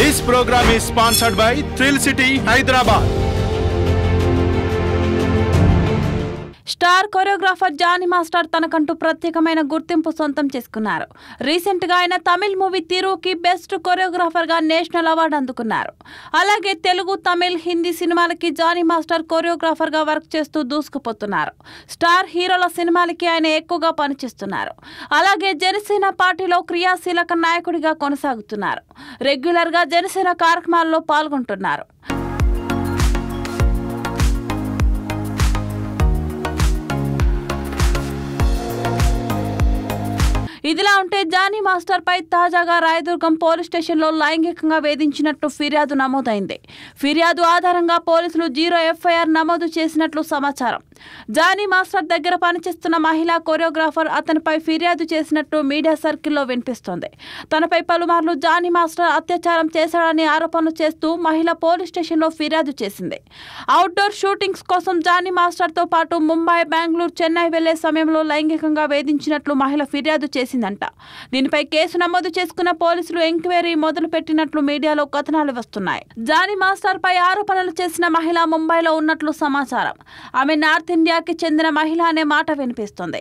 This programme is sponsored by Thrill City, Hyderabad. Star choreographer Jani master తనకంటూ ప్రత్యేకమైన గుర్తింపు సొంతం చేసుకున్నారు రీసెంట్ గా ఆయన తమిళ్ మూవీ తిరుకి బెస్ట్ కొరియోగ్రాఫర్ గా నేషనల్ అవార్డు అందుకున్నారు అలాగే తెలుగు తమిళ్ హిందీ సినిమాలకి జానీ మాస్టర్ కొరియోగ్రాఫర్ గా వర్క్ చేస్తూ దూసుకుపోతున్నారు స్టార్ హీరోల సినిమాలకి ఆయన ఎక్కువగా పనిచేస్తున్నారు అలాగే జనసేన పార్టీలో క్రియాశీలక నాయకుడిగా కొనసాగుతున్నారు రెగ్యులర్ గా జనసేన కార్యక్రమాల్లో పాల్గొంటున్నారు ఇదిలా ఉంటే జానీ మాస్టర్ పై తాజాగా రాయదుర్గం పోలీస్ స్టేషన్లో లైంగికంగా వేధించినట్టు ఫిర్యాదు నమోదైంది ఫిర్యాదు ఆధారంగా పోలీసులు జీరో ఎఫ్ఐఆర్ నమోదు చేసినట్లు సమాచారం జానీ మాస్టర్ దగ్గర పనిచేస్తున్న మహిళా కొరియోగ్రాఫర్ అతనిపై ఫిర్యాదు చేసినట్టు మీడియా సర్కిల్లో వినిపిస్తోంది తనపై పలుమార్లు జానీ మాస్టర్ అత్యాచారం చేశాడని ఆరోపణలు చేస్తూ మహిళ పోలీస్ స్టేషన్లో ఫిర్యాదు చేసింది అవుట్డోర్ షూటింగ్స్ కోసం జానీ మాస్టర్తో పాటు ముంబై బెంగళూరు చెన్నై వెళ్లే సమయంలో లైంగికంగా వేధించినట్లు మహిళ ఫిర్యాదు చేసిందంట దీనిపై కేసు నమోదు చేసుకున్న పోలీసులు ఎంక్వైరీ మొదలు పెట్టినట్లు మీడియాలో కథనాలు వస్తున్నాయి జానీ మాస్టర్ పై ఆరోపణలు చేసిన మహిళ ముంబైలో ఉన్నట్లు సమాచారం ఆమె నార్త్ నార్త్ ఇండియాకి చెందిన మహిళ అనే మాట వినిపిస్తుంది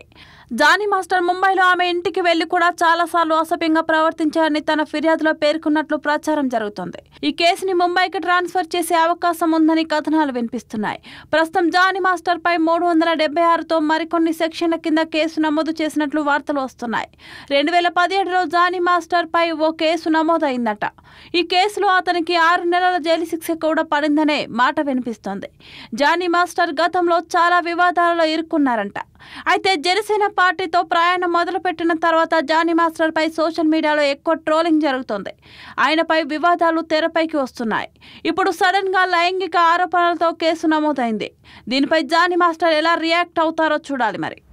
జానీ మాస్టర్ ముంబైలో ఆమె ఇంటికి వెళ్లి కూడా చాలాసార్లు అసభ్యంగా ప్రవర్తించారని తన ఫిర్యాదులో పేర్కొన్నట్లు ప్రచారం జరుగుతుంది ఈ కేసుని ముంబైకి ట్రాన్స్ఫర్ చేసే అవకాశం ఉందని కథనాలు వినిపిస్తున్నాయి ప్రస్తుతం జానీ మాస్టర్ పై మూడు వందల డెబ్బై ఆరుతో మరికొన్ని సెక్షన్ల కింద కేసు నమోదు చేసినట్లు వార్తలు వస్తున్నాయి రెండు వేల పదిహేడులో జానీ మాస్టర్ పై ఓ కేసు నమోదైందట ఈ కేసులో అతనికి ఆరు నెలల జైలు శిక్ష కూడా పడిందనే మాట వినిపిస్తోంది జానీ మాస్టర్ గతంలో చాలా వివాదాలలో ఇరుక్కున్నారంట అయితే జనసేన పార్టీతో ప్రయాణం మొదలుపెట్టిన తర్వాత జానీ మాస్టర్పై సోషల్ మీడియాలో ఎక్కువ ట్రోలింగ్ జరుగుతుంది ఆయనపై వివాదాలు తెరపైకి వస్తున్నాయి ఇప్పుడు సడన్ గా లైంగిక ఆరోపణలతో కేసు నమోదైంది దీనిపై జానీ మాస్టర్ ఎలా రియాక్ట్ అవుతారో చూడాలి మరి